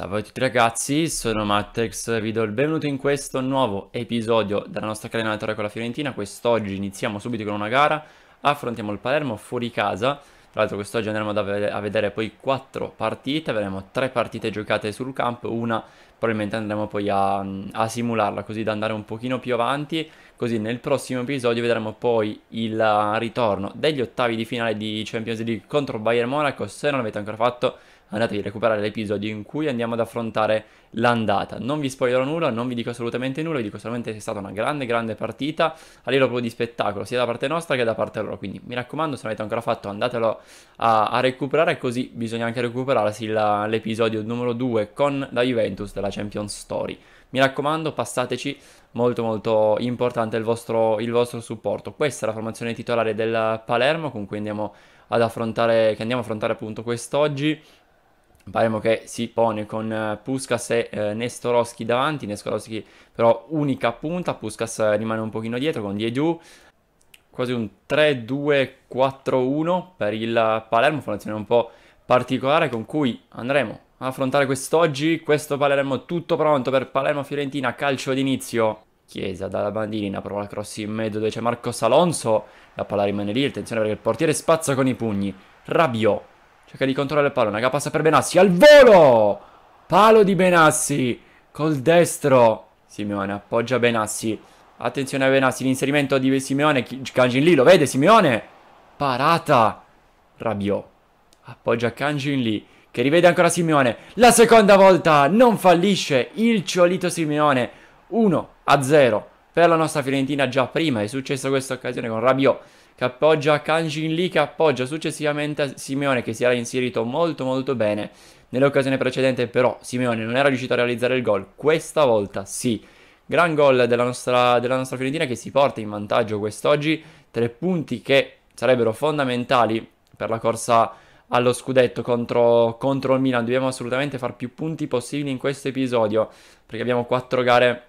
Salve a tutti ragazzi, sono Mattex, vi do il benvenuto in questo nuovo episodio della nostra catena allenatore con la Fiorentina. Quest'oggi iniziamo subito con una gara, affrontiamo il Palermo fuori casa. Tra l'altro quest'oggi andremo a vedere poi quattro partite, avremo tre partite giocate sul campo, una probabilmente andremo poi a, a simularla così da andare un pochino più avanti, così nel prossimo episodio vedremo poi il ritorno degli ottavi di finale di Champions League contro Bayern Monaco, se non l'avete ancora fatto andate a recuperare l'episodio in cui andiamo ad affrontare l'andata. Non vi spoilerò nulla, non vi dico assolutamente nulla, vi dico solamente che è stata una grande, grande partita a livello proprio di spettacolo, sia da parte nostra che da parte loro. Quindi mi raccomando, se non l'avete ancora fatto, andatelo a, a recuperare, così bisogna anche recuperarsi la, l'episodio numero 2 con la Juventus della Champions Story. Mi raccomando, passateci, molto molto importante il vostro, il vostro supporto. Questa è la formazione titolare del Palermo con cui andiamo ad affrontare, che andiamo a affrontare appunto quest'oggi. Paremo che si pone con eh, Puskas e eh, Nestorowski davanti, Nestorowski però unica punta, Puskas rimane un pochino dietro con Diedu, quasi un 3-2-4-1 per il Palermo, formazione un po' particolare con cui andremo a affrontare quest'oggi, questo Palermo tutto pronto per Palermo-Fiorentina, calcio d'inizio. Chiesa dalla bandina, prova la cross in mezzo dove c'è Marco Salonso, la palla rimane lì, attenzione perché il portiere spazza con i pugni, Rabiot Cerca di controllare il palo. Naga passa per Benassi. Al volo! Palo di Benassi. Col destro. Simeone appoggia Benassi. Attenzione a Benassi. L'inserimento di Simeone. Kanjin Lee lo vede. Simeone. Parata. Rabiò. Appoggia Kanjin Lee. Che rivede ancora Simeone. La seconda volta. Non fallisce il Ciolito Simeone. 1 a 0 per la nostra Fiorentina già prima è successa questa occasione con Rabiò che appoggia Kanjin Lee, che appoggia successivamente a Simeone, che si era inserito molto molto bene. Nell'occasione precedente però Simeone non era riuscito a realizzare il gol, questa volta sì. Gran gol della nostra, della nostra Fiorentina che si porta in vantaggio quest'oggi, tre punti che sarebbero fondamentali per la corsa allo scudetto contro, contro il Milan. Dobbiamo assolutamente far più punti possibili in questo episodio perché abbiamo quattro gare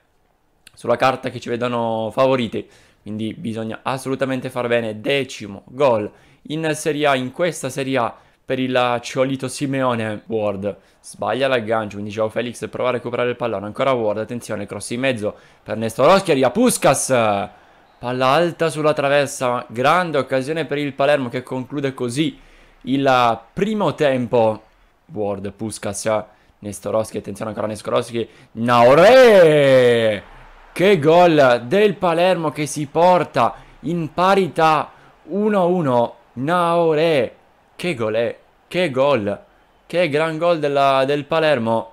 sulla carta che ci vedono favoriti quindi bisogna assolutamente far bene. Decimo gol in Serie A, in questa Serie A per il Ciolito Simeone. Ward sbaglia l'aggancio, quindi Joao Felix prova a recuperare il pallone. Ancora Ward, attenzione, cross in mezzo per Nestorowski, arriva Puskas. Palla alta sulla traversa, grande occasione per il Palermo che conclude così il primo tempo. Ward, Puskas, Nestorowski, attenzione ancora Nestorowski, Naore! Che gol del Palermo che si porta in parità 1-1. Naore. Che gol è? Che gol. Che gran gol della, del Palermo.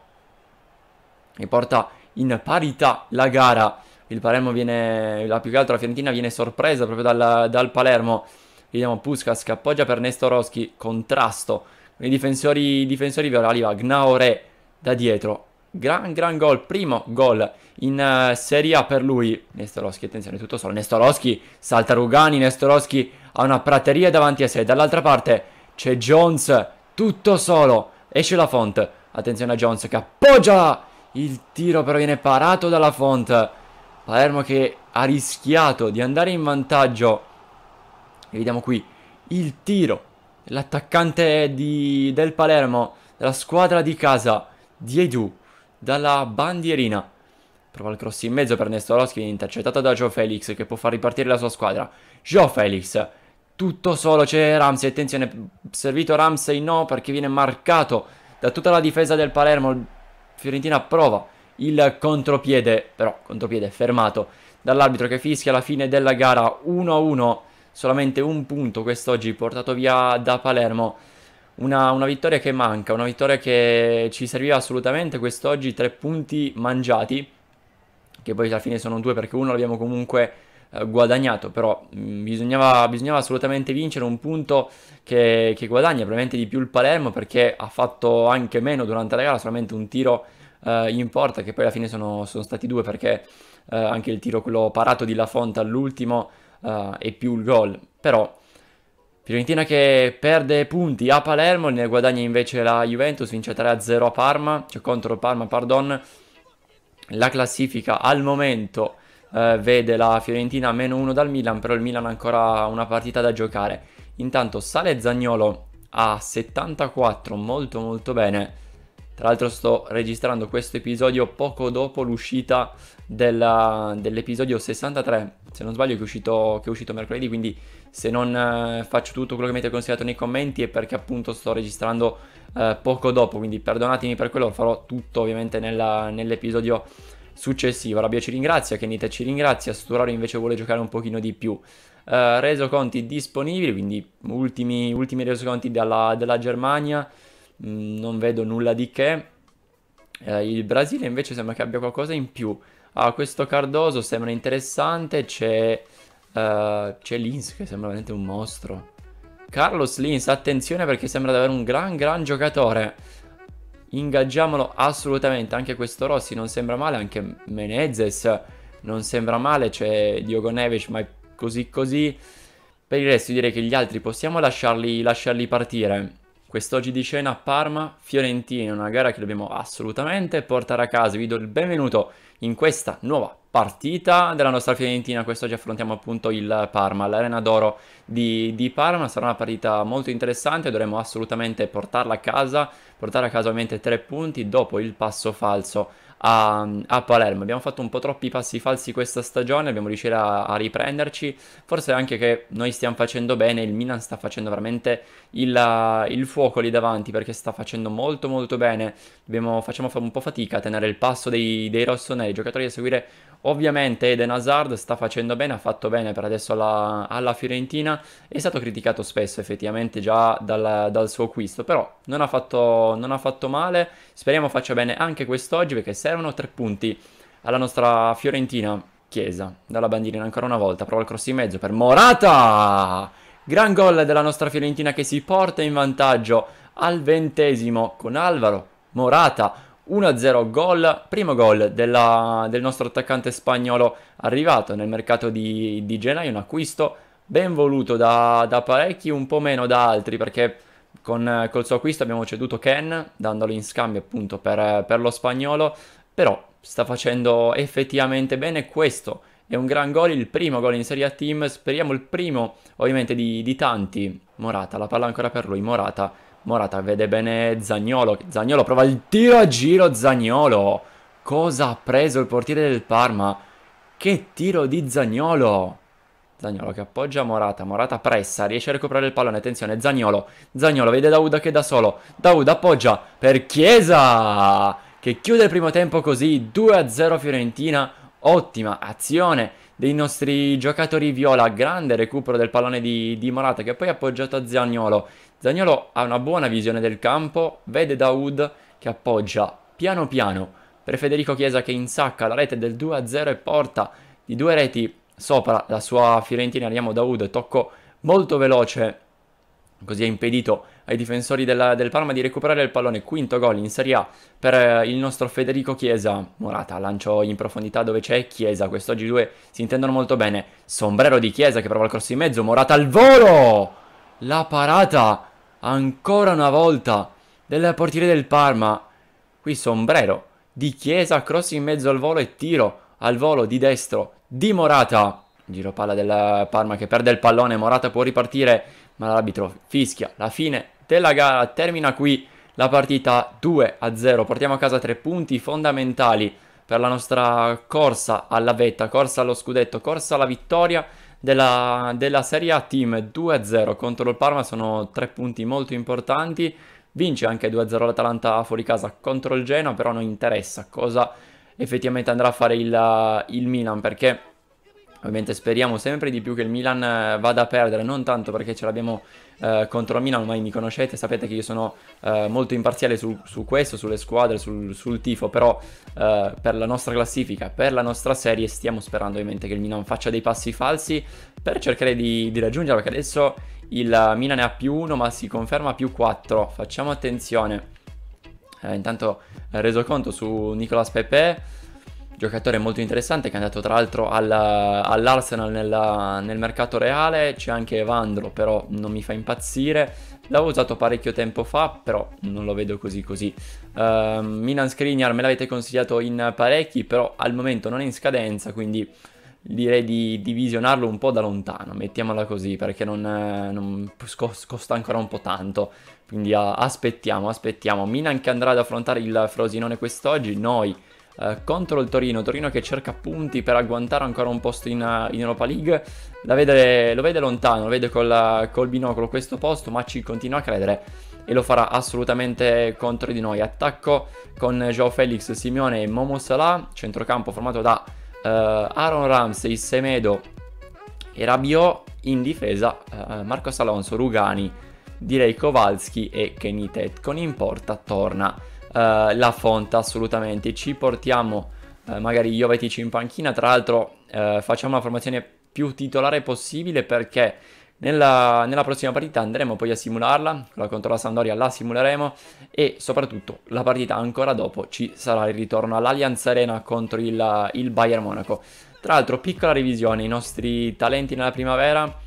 E porta in parità la gara. Il Palermo viene, la più che altro la Fiorentina viene sorpresa proprio dal, dal Palermo. Vediamo Puskas che appoggia per Nestorowski. Contrasto. I difensori, i difensori violali va Gnaore da dietro Gran, gran gol, primo gol in uh, Serie A per lui. Nestorowski, attenzione, tutto solo. Nestorowski salta Rugani, Nestorowski ha una prateria davanti a sé. Dall'altra parte c'è Jones, tutto solo. Esce la font, attenzione a Jones che appoggia il tiro però viene parato dalla font. Palermo che ha rischiato di andare in vantaggio. E vediamo qui il tiro dell'attaccante del Palermo, della squadra di casa, Diedu dalla bandierina. Prova il cross in mezzo per Nestorowski, intercettata da Joe Felix che può far ripartire la sua squadra. Joe Felix, tutto solo, c'è Ramsey, attenzione, servito Ramsey no perché viene marcato da tutta la difesa del Palermo. Fiorentina prova il contropiede, però contropiede fermato dall'arbitro che fischia la fine della gara 1-1, solamente un punto quest'oggi portato via da Palermo. Una, una, vittoria che manca, una vittoria che ci serviva assolutamente quest'oggi, tre punti mangiati, che poi alla fine sono due perché uno l'abbiamo comunque eh, guadagnato, però mm, bisognava, bisognava, assolutamente vincere un punto che, che, guadagna probabilmente di più il Palermo perché ha fatto anche meno durante la gara, solamente un tiro eh, in porta, che poi alla fine sono, sono stati due perché eh, anche il tiro, quello parato di La Fonte all'ultimo, eh, e più il gol, però Fiorentina che perde punti a Palermo, ne guadagna invece la Juventus, vince 3-0 a Parma, cioè contro Parma, pardon. La classifica al momento eh, vede la Fiorentina a meno 1 dal Milan, però il Milan ha ancora una partita da giocare. Intanto sale Zagnolo a 74, molto molto bene. Tra l'altro sto registrando questo episodio poco dopo l'uscita dell'episodio 63, se non sbaglio che è uscito, che è uscito mercoledì, quindi se non eh, faccio tutto quello che mi avete consigliato nei commenti è perché appunto sto registrando eh, poco dopo, quindi perdonatemi per quello, farò tutto ovviamente nella, nell'episodio successivo. Rabbia ci ringrazia, Kenita ci ringrazia, Sturaro invece vuole giocare un pochino di più. Uh, eh, resoconti disponibili, quindi ultimi, ultimi resoconti dalla, dalla Germania, mm, non vedo nulla di che. Uh, il Brasile invece sembra che abbia qualcosa in più. Ah, questo Cardoso sembra interessante, c'è eh, c'è Lins che sembra veramente un mostro. Carlos Lins, attenzione perché sembra davvero un gran gran giocatore. Ingaggiamolo assolutamente, anche questo Rossi non sembra male, anche Menezes non sembra male, c'è Diogo Neves ma è così così. Per il resto direi che gli altri possiamo lasciarli, lasciarli partire. Quest'oggi di scena Parma, Fiorentina, una gara che dobbiamo assolutamente portare a casa. Vi do il benvenuto in questa nuova partita della nostra Fiorentina, quest'oggi affrontiamo appunto il Parma, l'Arena d'Oro di, di, Parma, sarà una partita molto interessante, dovremo assolutamente portarla a casa, portare a casa ovviamente tre punti dopo il passo falso a, a, Palermo. Abbiamo fatto un po' troppi passi falsi questa stagione, dobbiamo riuscire a, a, riprenderci. Forse anche che noi stiamo facendo bene, il Milan sta facendo veramente il, il fuoco lì davanti perché sta facendo molto molto bene. Dobbiamo, facciamo un po' fatica a tenere il passo dei, dei rossoneri, giocatori da seguire Ovviamente Eden Hazard sta facendo bene, ha fatto bene per adesso alla, alla Fiorentina, è stato criticato spesso effettivamente già dal, dal suo acquisto, però non ha, fatto, non ha, fatto, male, speriamo faccia bene anche quest'oggi perché se servono tre punti alla nostra Fiorentina. Chiesa, dalla bandierina ancora una volta, prova il cross in mezzo per Morata! Gran gol della nostra Fiorentina che si porta in vantaggio al ventesimo con Alvaro Morata. 1-0 gol, primo gol della, del nostro attaccante spagnolo arrivato nel mercato di, di gennaio, un acquisto ben voluto da, da, parecchi, un po' meno da altri perché con, col suo acquisto abbiamo ceduto Ken dandolo in scambio appunto per, per lo spagnolo, però sta facendo effettivamente bene questo. È un gran gol, il primo gol in Serie A Team, speriamo il primo ovviamente di, di tanti. Morata, la palla ancora per lui, Morata, Morata vede bene Zagnolo, Zagnolo prova il tiro a giro, Zagnolo. Cosa ha preso il portiere del Parma? Che tiro di Zagnolo! Zagnolo che appoggia Morata, Morata pressa, riesce a recuperare il pallone, attenzione, Zagnolo, Zagnolo vede Dauda che è da solo, Dauda appoggia per Chiesa! che chiude il primo tempo così 2-0 Fiorentina, ottima azione dei nostri giocatori viola, grande recupero del pallone di, di Morata che poi è appoggiato a Zagnolo. Zagnolo ha una buona visione del campo, vede Daoud che appoggia piano piano per Federico Chiesa che insacca la rete del 2-0 e porta di due reti sopra la sua Fiorentina, Andiamo Daoud, tocco molto veloce Così ha impedito ai difensori della, del Parma di recuperare il pallone. Quinto gol in Serie A per eh, il nostro Federico Chiesa. Morata, lancio in profondità dove c'è Chiesa. Quest'oggi i due si intendono molto bene. Sombrero di Chiesa che prova il corso in mezzo. Morata al volo! La parata ancora una volta del portiere del Parma. Qui Sombrero di Chiesa, cross in mezzo al volo e tiro al volo di destro di Morata. Giro palla del Parma che perde il pallone. Morata può ripartire ma l'arbitro fischia la fine della gara. Termina qui la partita 2 a 0. Portiamo a casa tre punti fondamentali per la nostra corsa alla vetta, corsa allo scudetto, corsa alla vittoria della, della Serie A Team 2 a 0 contro il Parma. Sono tre punti molto importanti. Vince anche 2 a 0 l'Atalanta fuori casa contro il Genoa, però non interessa cosa effettivamente andrà a fare il, il Milan perché Ovviamente speriamo sempre di più che il Milan eh, vada a perdere, non tanto perché ce l'abbiamo eh, contro il Milan, ma mi conoscete, sapete che io sono eh, molto imparziale su, su, questo, sulle squadre, sul, sul tifo, però eh, per la nostra classifica, per la nostra serie stiamo sperando ovviamente che il Milan faccia dei passi falsi per cercare di, di raggiungerlo, perché adesso il Milan è a più 1 ma si conferma a più 4, facciamo attenzione. Eh, intanto eh, reso conto su Nicolas Pepe giocatore molto interessante che è andato tra l'altro alla, all'Arsenal nella, nel mercato reale, c'è anche Evandro però non mi fa impazzire, l'avevo usato parecchio tempo fa però non lo vedo così così. Uh, Milan Skriniar me l'avete consigliato in parecchi però al momento non è in scadenza quindi direi di, di visionarlo un po' da lontano, mettiamola così perché non, non costa ancora un po' tanto. Quindi aspettiamo, aspettiamo. Milan che andrà ad affrontare il Frosinone quest'oggi, noi eh, contro il Torino, Torino che cerca punti per agguantare ancora un posto in, eh, in Europa League, vede, lo vede lontano, lo vede col, col binocolo questo posto, ma ci continua a credere e lo farà assolutamente contro di noi. Attacco con Joao Felix, Simeone e Momo Salah, centrocampo formato da eh, Aaron Ramsey, Semedo e Rabiot, in difesa eh, Marcos Alonso, Rugani, direi Kowalski e Kenny Ted. Con in porta torna eh, la fonte assolutamente. Ci portiamo eh, magari Jovetic in panchina, tra l'altro eh, facciamo la formazione più titolare possibile perché nella, nella, prossima partita andremo poi a simularla, quella contro la Sandoria la simuleremo e soprattutto la partita ancora dopo ci sarà il ritorno all'Allianz Arena contro il, il Bayern Monaco. Tra l'altro piccola revisione, i nostri talenti nella primavera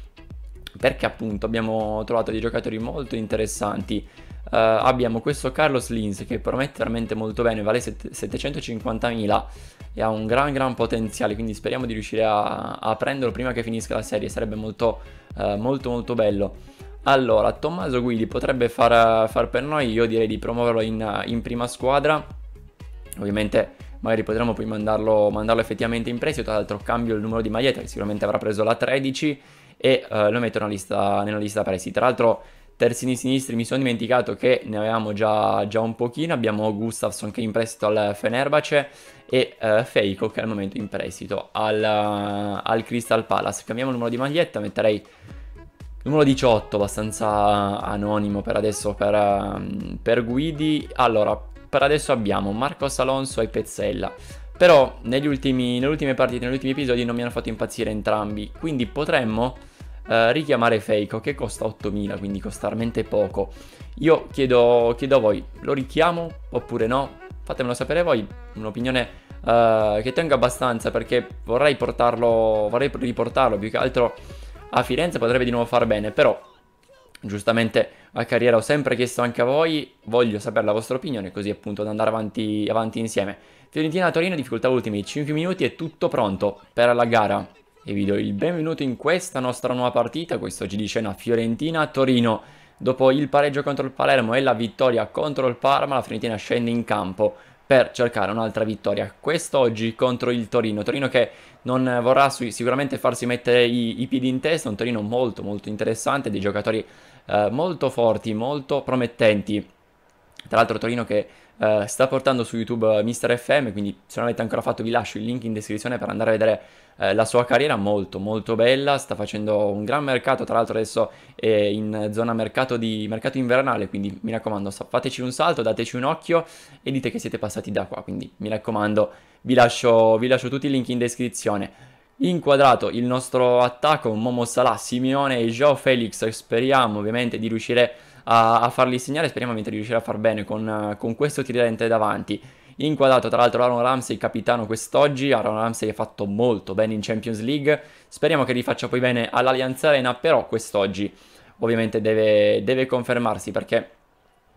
perché appunto abbiamo trovato dei giocatori molto interessanti eh, abbiamo questo Carlos Lins che promette veramente molto bene, vale 750.000 e ha un gran gran potenziale, quindi speriamo di riuscire a, a prenderlo prima che finisca la serie, sarebbe molto eh, molto molto bello. Allora, Tommaso Guidi potrebbe far, far, per noi, io direi di promuoverlo in, in prima squadra. Ovviamente magari potremmo poi mandarlo, mandarlo, effettivamente in prestito, tra l'altro cambio il numero di maglietta che sicuramente avrà preso la 13 e eh, lo metto nella lista, nella lista presi. Tra l'altro Terzini sinistri mi sono dimenticato che ne avevamo già, già un pochino, abbiamo Gustafsson che è in prestito al Fenerbace e uh, Feico che al momento è in prestito al, uh, al Crystal Palace. Cambiamo il numero di maglietta, metterei Numero 18, abbastanza anonimo per adesso per, ehm, per, Guidi. Allora, per adesso abbiamo Marcos Alonso e Pezzella. Però ultimi, nelle ultime partite, negli ultimi episodi non mi hanno fatto impazzire entrambi. Quindi potremmo eh, richiamare Feico che costa 8000, quindi costa veramente poco. Io chiedo, chiedo a voi, lo richiamo oppure no? Fatemelo sapere voi, un'opinione Uh, che tengo abbastanza perché vorrei portarlo, vorrei riportarlo più che altro a Firenze, potrebbe di nuovo far bene, però giustamente a carriera ho sempre chiesto anche a voi, voglio sapere la vostra opinione così appunto ad andare avanti, avanti insieme. Fiorentina-Torino, difficoltà ultime 5 minuti, e tutto pronto per la gara e vi do il benvenuto in questa nostra nuova partita, quest'oggi di scena Fiorentina-Torino. Dopo il pareggio contro il Palermo e la vittoria contro il Parma, la Fiorentina scende in campo per cercare un'altra vittoria quest'oggi contro il Torino. Torino che non vorrà sicuramente farsi mettere i, i piedi in testa, un Torino molto molto interessante, dei giocatori eh, molto forti, molto promettenti tra l'altro Torino che eh, sta portando su YouTube eh, Mister FM, quindi se non avete ancora fatto vi lascio il link in descrizione per andare a vedere eh, la sua carriera, molto molto bella, sta facendo un gran mercato, tra l'altro adesso è in zona mercato, di, mercato invernale, quindi mi raccomando fateci un salto, dateci un occhio e dite che siete passati da qua, quindi mi raccomando vi lascio, vi lascio tutti i link in descrizione inquadrato il nostro attacco Momo Salah, Simeone e Joao Felix. Speriamo ovviamente di riuscire a a, a farli segnare. Speriamo di riuscire a far bene con, con questo tridente davanti inquadrato tra l'altro Aaron Ramsey, capitano quest'oggi, Aaron Ramsey ha fatto molto bene in Champions League, speriamo che li faccia poi bene all'Alianza Arena, però quest'oggi ovviamente deve, deve confermarsi perché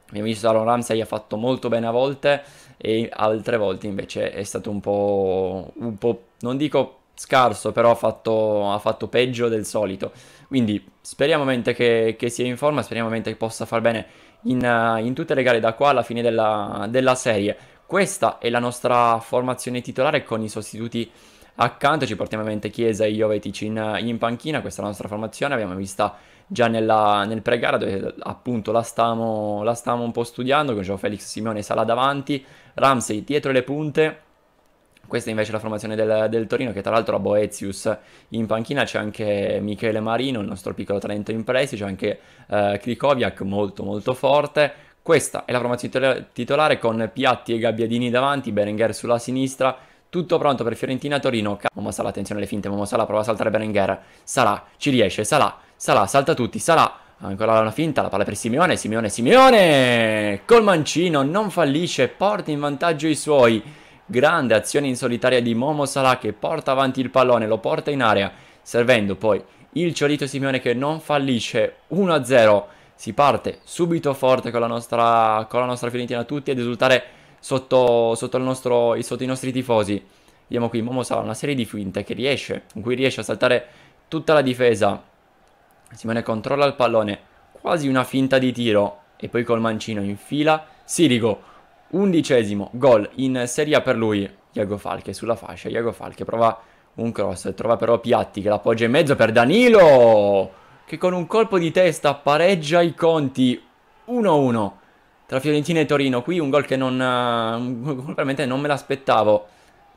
abbiamo visto Aaron Ramsey ha fatto molto bene a volte e altre volte invece è stato un po', un po' non dico scarso, però ha fatto, ha fatto peggio del solito. Quindi speriamo mente che, che sia in forma, speriamo mente che possa far bene in, eh, in, tutte le gare da qua alla fine della, della serie. Questa è la nostra formazione titolare con i sostituti accanto ci portiamo a mente Chiesa e Jovetic in, in panchina, questa è la nostra formazione, abbiamo vista già nella, nel pre-gara dove appunto la stiamo, la stiamo un po' studiando, con Gio Felix Simone Sala davanti, Ramsey dietro le punte, questa invece è la formazione del, del Torino, che tra l'altro a Boezius in panchina c'è anche Michele Marino, il nostro piccolo talento in prestito, c'è anche eh, Krikoviak molto molto forte. Questa è la formazione titolare con Piatti e Gabbiadini davanti, Berenguer sulla sinistra, tutto pronto per Fiorentina-Torino. Momo Salah, attenzione alle finte, Momo Salah prova a saltare Berenguer, Salah ci riesce, Salah, Salah salta tutti, Salah Ancora una finta, la palla per Simeone, Simeone, Simeone! Col mancino non fallisce, porta in vantaggio i suoi. Grande azione in solitaria di Momo Salah che porta avanti il pallone, lo porta in area, servendo poi il Ciolito Simeone che non fallisce 1-0. Si parte subito forte con la nostra, con la nostra Fiorentina tutti ad esultare sotto, sotto, nostro, sotto i nostri tifosi. Vediamo qui Momo Salah, una serie di finte che riesce, con cui riesce a saltare tutta la difesa. Simone controlla il pallone, quasi una finta di tiro e poi col mancino in fila Sirigo Undicesimo gol in Serie A per lui, Iago Falche sulla fascia, Iago Falche prova un cross, trova però Piatti che l'appoggia in mezzo per Danilo, che con un colpo di testa pareggia i conti 1-1 tra Fiorentina e Torino. Qui un gol che non, veramente non me l'aspettavo.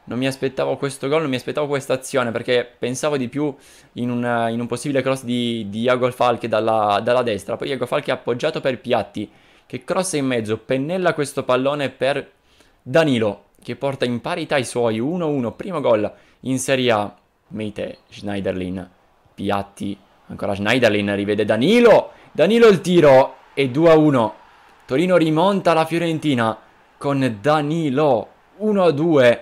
Non mi aspettavo questo gol, non mi aspettavo questa azione perché pensavo di più in un, in un possibile cross di, di Iago Falche dalla, dalla destra. Poi Iago Falche appoggiato per Piatti che crossa in mezzo, pennella questo pallone per Danilo che porta in parità i suoi 1-1, primo gol in Serie A. Mete Schneiderlin, Piatti, ancora Schneiderlin, rivede Danilo, Danilo il tiro e 2-1. Torino rimonta la Fiorentina con Danilo 1-2.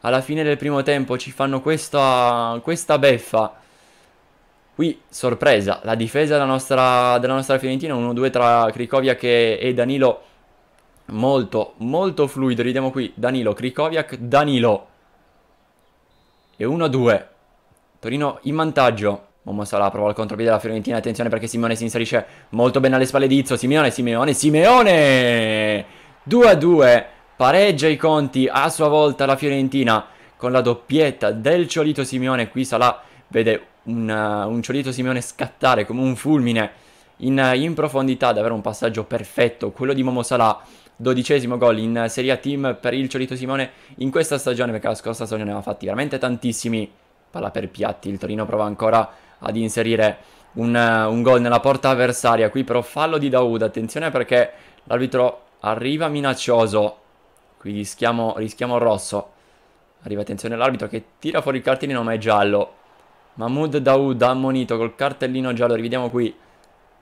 Alla fine del primo tempo ci fanno questa, questa beffa Qui, sorpresa, la difesa della nostra, della nostra Fiorentina, 1-2 tra Krikoviak e, e Danilo, molto, molto fluido. Ridiamo qui, Danilo, Krikoviak, Danilo. E 1-2. Torino in vantaggio. Momo Salah prova il contropiede della Fiorentina, attenzione perché Simone si inserisce molto bene alle spalle di Izzo. Simone, Simeone, Simeone! 2-2. Pareggia i conti a sua volta la Fiorentina con la doppietta del Ciolito Simone. Qui Salah vede un, eh, un Ciolito Simeone scattare come un fulmine in, eh, in profondità, davvero un passaggio perfetto, quello di Momo Salah dodicesimo gol in Serie A Team per il Ciolito Simone in questa stagione, perché la scorsa stagione ne aveva fatti veramente tantissimi. Palla per piatti, il Torino prova ancora ad inserire un, eh, un gol nella porta avversaria. Qui però fallo di Daoud, attenzione perché l'arbitro arriva minaccioso. Qui rischiamo, rischiamo rosso. Arriva attenzione l'arbitro che tira fuori il cartellino ma è giallo. Mahmoud Daoud ammonito col cartellino giallo, rivediamo qui.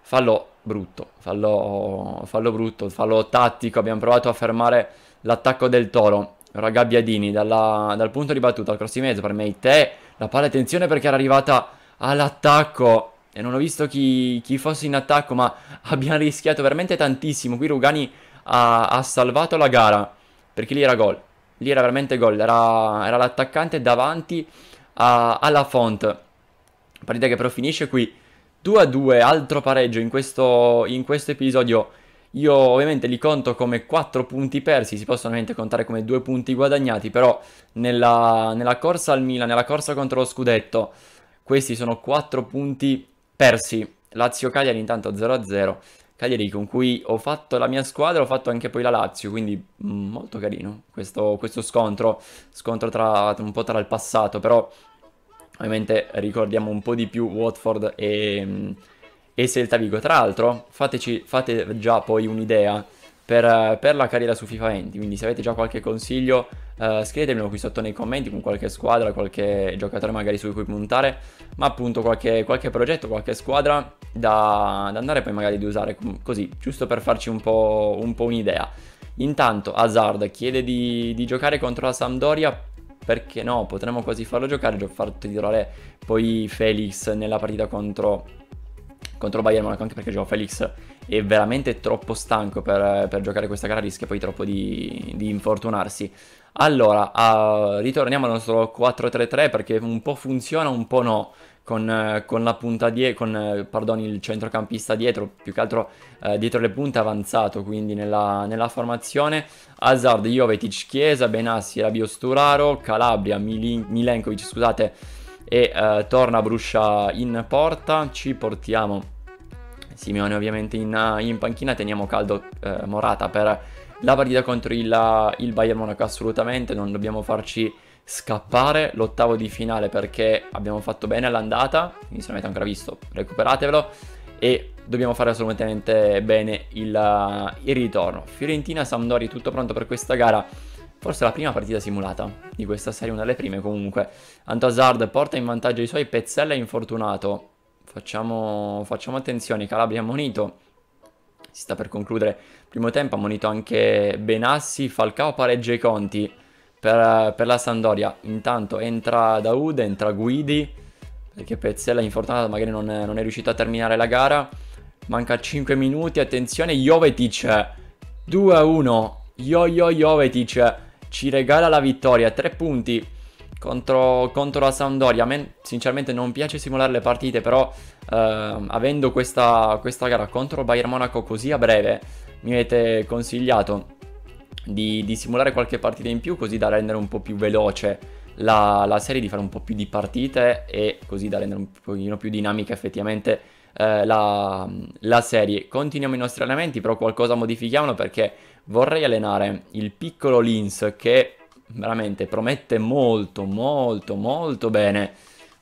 Fallo brutto, fallo, fallo brutto, fallo tattico. Abbiamo provato a fermare l'attacco del Toro. Ora Gabbiadini dalla, dal punto di battuta al cross di mezzo per Meite. La palla attenzione perché era arrivata all'attacco. E non ho visto chi, chi, fosse in attacco, ma abbiamo rischiato veramente tantissimo. Qui Rugani ha, ha salvato la gara perché lì era gol. Lì era veramente gol. Era, era l'attaccante davanti a, alla font. Partita che però finisce qui 2 a 2, altro pareggio in questo, in questo episodio. Io ovviamente li conto come 4 punti persi, si possono ovviamente contare come 2 punti guadagnati, però nella, nella corsa al Milan, nella corsa contro lo scudetto, questi sono 4 punti persi. Lazio Cagliari intanto 0-0. a Cagliari con cui ho fatto la mia squadra, ho fatto anche poi la Lazio, quindi molto carino questo, questo scontro, scontro tra, un po' tra il passato, però Ovviamente ricordiamo un po' di più Watford e, e Celta Vigo. Tra l'altro, fateci, fate già poi un'idea per, per, la carriera su FIFA 20. Quindi, se avete già qualche consiglio, eh, scrivetemelo qui sotto nei commenti con qualche squadra, qualche giocatore magari su cui puntare, ma appunto qualche, qualche progetto, qualche squadra da, da, andare poi magari di usare così, giusto per farci un po', un po un'idea. Intanto Hazard chiede di, di, giocare contro la Sampdoria perché no, potremmo quasi farlo giocare, già ho fatto tirare poi Felix nella partita contro, contro Bayern Monaco, anche perché Gio Felix è veramente troppo stanco per, per giocare questa gara, rischia poi troppo di, di infortunarsi. Allora, uh, ritorniamo al nostro 4-3-3 perché un po' funziona, un po' no con, eh, con, la punta dietro, con eh, pardon, il centrocampista dietro, più che altro eh, dietro le punte avanzato, quindi nella, nella formazione Hazard, Jovetic, Chiesa, Benassi, Rabio Sturaro, Calabria, Milin- Milenkovic, scusate, e eh, torna Bruscia in porta, ci portiamo Simeone ovviamente in, in panchina, teniamo caldo eh, Morata per la partita contro il, il Bayern Monaco assolutamente, non dobbiamo farci scappare l'ottavo di finale perché abbiamo fatto bene all'andata, quindi se non avete ancora visto recuperatevelo e dobbiamo fare assolutamente bene il, il ritorno. Fiorentina, Sampdoria, tutto pronto per questa gara. Forse la prima partita simulata di questa serie, una delle prime comunque. Antazard porta in vantaggio i suoi, Pezzella è infortunato. Facciamo, facciamo attenzione, Calabria ha ammonito. Si sta per concludere primo tempo, ha ammonito anche Benassi, Falcao pareggia i conti per, per la Sandoria. Intanto entra Daud, entra Guidi, perché Pezzella infortunato magari non è, non è riuscito a terminare la gara. Manca 5 minuti, attenzione, Jovetic 2-1, Yo-Yo Jovetic ci regala la vittoria, 3 punti contro, contro, la Sampdoria. A me sinceramente non piace simulare le partite, però eh, avendo questa, questa, gara contro Bayern Monaco così a breve mi avete consigliato di, di, simulare qualche partita in più così da rendere un po' più veloce la, la, serie, di fare un po' più di partite e così da rendere un pochino più dinamica effettivamente eh, la, la serie. Continuiamo i nostri allenamenti, però qualcosa modifichiamolo perché vorrei allenare il piccolo Lins che veramente promette molto molto molto bene.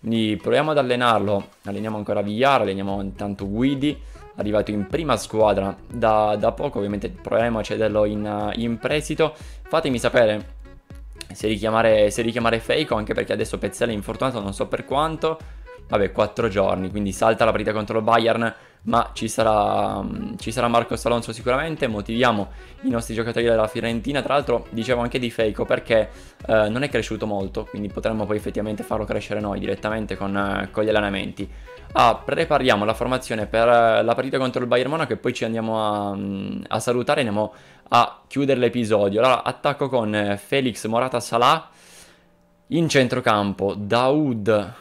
Quindi proviamo ad allenarlo, alleniamo ancora Villar, alleniamo intanto Guidi arrivato in prima squadra da, da poco, ovviamente proveremo a cederlo in, in prestito. Fatemi sapere se richiamare, se richiamare Feico, anche perché adesso Pezzella è infortunato, non so per quanto. Vabbè, 4 giorni, quindi salta la partita contro il Bayern ma ci sarà, mm, ci sarà Marcos Alonso sicuramente, motiviamo i nostri giocatori della Fiorentina, tra l'altro dicevo anche di Feico perché eh, non è cresciuto molto, quindi potremmo poi effettivamente farlo crescere noi direttamente con, eh, con gli allenamenti. Ah, prepariamo la formazione per eh, la partita contro il Bayern Monaco e poi ci andiamo a, mm, a salutare, andiamo a chiudere l'episodio. Allora, attacco con eh, Felix Morata Salah, in centrocampo Daoud,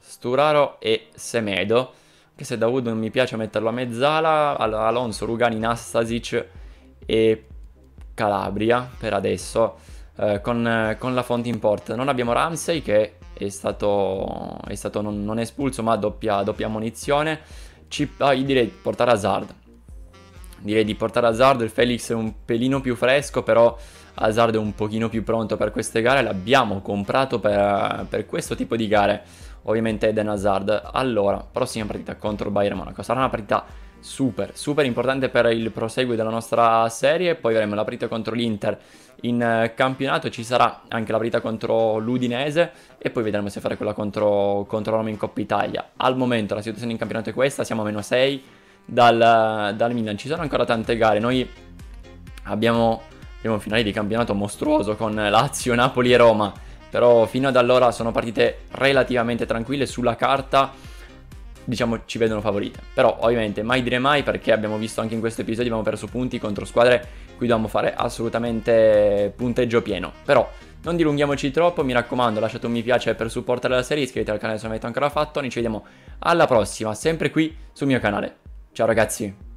Sturaro e Semedo anche se Dawood non mi piace metterlo a mezzala, Alonso, Rugani, Nastasic e Calabria per adesso eh, con, con, la fonte in port. Non abbiamo Ramsey che è stato, è stato non, non, espulso ma doppia, doppia munizione. Ci, ah, io direi portare Hazard. Direi di portare Hazard, il Felix è un pelino più fresco però Hazard è un pochino più pronto per queste gare. L'abbiamo comprato per, per questo tipo di gare ovviamente Eden Hazard. Allora, prossima partita contro Bayern Monaco. Sarà una partita super, super importante per il proseguo della nostra serie. Poi avremo la partita contro l'Inter in eh, campionato, ci sarà anche la partita contro l'Udinese e poi vedremo se fare quella contro, contro Roma in Coppa Italia. Al momento la situazione in campionato è questa, siamo a meno 6 dal, dal Milan. Ci sono ancora tante gare, noi abbiamo, abbiamo un finale di campionato mostruoso con Lazio, Napoli e Roma però fino ad allora sono partite relativamente tranquille sulla carta diciamo ci vedono favorite però ovviamente mai dire mai perché abbiamo visto anche in questo episodio abbiamo perso punti contro squadre cui dobbiamo fare assolutamente punteggio pieno però non dilunghiamoci troppo mi raccomando lasciate un mi piace per supportare la serie iscrivetevi al canale se non avete ancora fatto noi ci vediamo alla prossima sempre qui sul mio canale ciao ragazzi